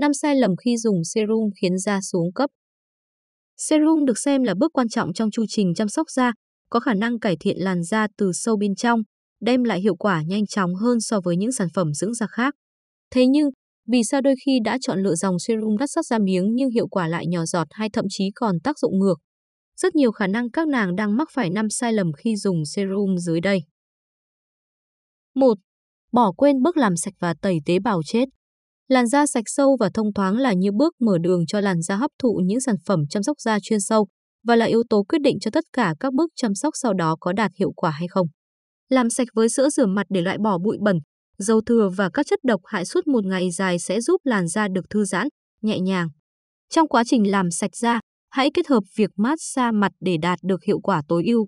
5 sai lầm khi dùng serum khiến da xuống cấp. Serum được xem là bước quan trọng trong chu trình chăm sóc da, có khả năng cải thiện làn da từ sâu bên trong, đem lại hiệu quả nhanh chóng hơn so với những sản phẩm dưỡng da khác. Thế nhưng, vì sao đôi khi đã chọn lựa dòng serum đắt sắt da miếng nhưng hiệu quả lại nhỏ giọt hay thậm chí còn tác dụng ngược? Rất nhiều khả năng các nàng đang mắc phải năm sai lầm khi dùng serum dưới đây. 1. Bỏ quên bước làm sạch và tẩy tế bào chết. Làn da sạch sâu và thông thoáng là như bước mở đường cho làn da hấp thụ những sản phẩm chăm sóc da chuyên sâu và là yếu tố quyết định cho tất cả các bước chăm sóc sau đó có đạt hiệu quả hay không. Làm sạch với sữa rửa mặt để loại bỏ bụi bẩn, dầu thừa và các chất độc hại suốt một ngày dài sẽ giúp làn da được thư giãn, nhẹ nhàng. Trong quá trình làm sạch da, hãy kết hợp việc mát xa mặt để đạt được hiệu quả tối ưu.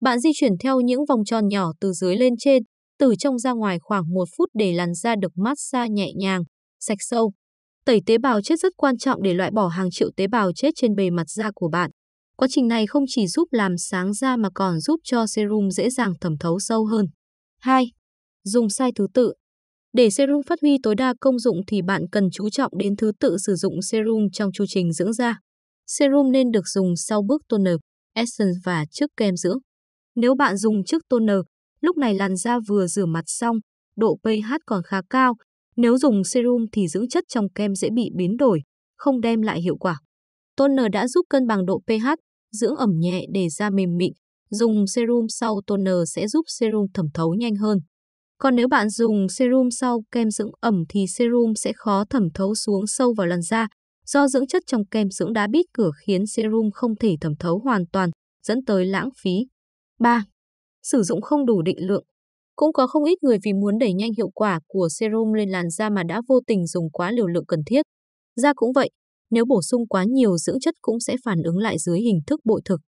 Bạn di chuyển theo những vòng tròn nhỏ từ dưới lên trên, từ trong ra ngoài khoảng 1 phút để làn da được mát xa nhẹ nhàng, sạch sâu. Tẩy tế bào chết rất quan trọng để loại bỏ hàng triệu tế bào chết trên bề mặt da của bạn. Quá trình này không chỉ giúp làm sáng da mà còn giúp cho serum dễ dàng thẩm thấu sâu hơn. 2. Dùng sai thứ tự. Để serum phát huy tối đa công dụng thì bạn cần chú trọng đến thứ tự sử dụng serum trong chu trình dưỡng da. Serum nên được dùng sau bước toner, essence và trước kem dưỡng. Nếu bạn dùng trước toner, lúc này làn da vừa rửa mặt xong, độ pH còn khá cao nếu dùng serum thì dưỡng chất trong kem dễ bị biến đổi, không đem lại hiệu quả. Toner đã giúp cân bằng độ pH, dưỡng ẩm nhẹ để da mềm mịn. Dùng serum sau toner sẽ giúp serum thẩm thấu nhanh hơn. Còn nếu bạn dùng serum sau kem dưỡng ẩm thì serum sẽ khó thẩm thấu xuống sâu vào làn da. Do dưỡng chất trong kem dưỡng đã bít cửa khiến serum không thể thẩm thấu hoàn toàn, dẫn tới lãng phí. 3. Sử dụng không đủ định lượng cũng có không ít người vì muốn đẩy nhanh hiệu quả của serum lên làn da mà đã vô tình dùng quá liều lượng cần thiết. Da cũng vậy, nếu bổ sung quá nhiều dưỡng chất cũng sẽ phản ứng lại dưới hình thức bội thực.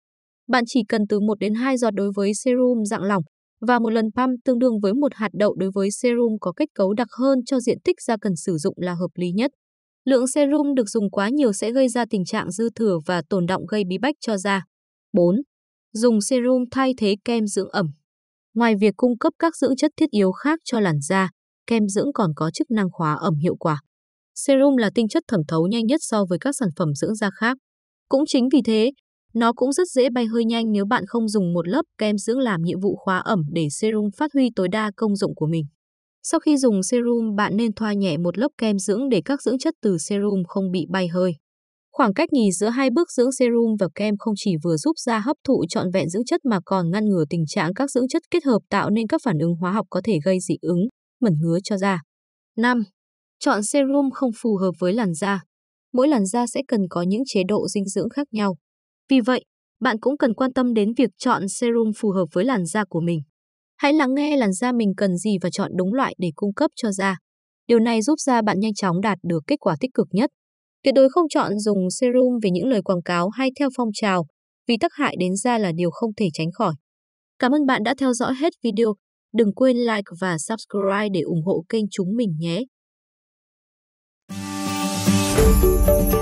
Bạn chỉ cần từ 1 đến 2 giọt đối với serum dạng lỏng và một lần pump tương đương với một hạt đậu đối với serum có kết cấu đặc hơn cho diện tích da cần sử dụng là hợp lý nhất. Lượng serum được dùng quá nhiều sẽ gây ra tình trạng dư thừa và tồn động gây bí bách cho da. 4. Dùng serum thay thế kem dưỡng ẩm. Ngoài việc cung cấp các dưỡng chất thiết yếu khác cho làn da, kem dưỡng còn có chức năng khóa ẩm hiệu quả. Serum là tinh chất thẩm thấu nhanh nhất so với các sản phẩm dưỡng da khác. Cũng chính vì thế, nó cũng rất dễ bay hơi nhanh nếu bạn không dùng một lớp kem dưỡng làm nhiệm vụ khóa ẩm để serum phát huy tối đa công dụng của mình. Sau khi dùng serum, bạn nên thoa nhẹ một lớp kem dưỡng để các dưỡng chất từ serum không bị bay hơi. Khoảng cách nghỉ giữa hai bước dưỡng serum và kem không chỉ vừa giúp da hấp thụ trọn vẹn dưỡng chất mà còn ngăn ngừa tình trạng các dưỡng chất kết hợp tạo nên các phản ứng hóa học có thể gây dị ứng, mẩn ngứa cho da. 5. Chọn serum không phù hợp với làn da. Mỗi làn da sẽ cần có những chế độ dinh dưỡng khác nhau. Vì vậy, bạn cũng cần quan tâm đến việc chọn serum phù hợp với làn da của mình. Hãy lắng nghe làn da mình cần gì và chọn đúng loại để cung cấp cho da. Điều này giúp da bạn nhanh chóng đạt được kết quả tích cực nhất. Tuyệt đối không chọn dùng serum vì những lời quảng cáo hay theo phong trào, vì tác hại đến da là điều không thể tránh khỏi. Cảm ơn bạn đã theo dõi hết video. Đừng quên like và subscribe để ủng hộ kênh chúng mình nhé.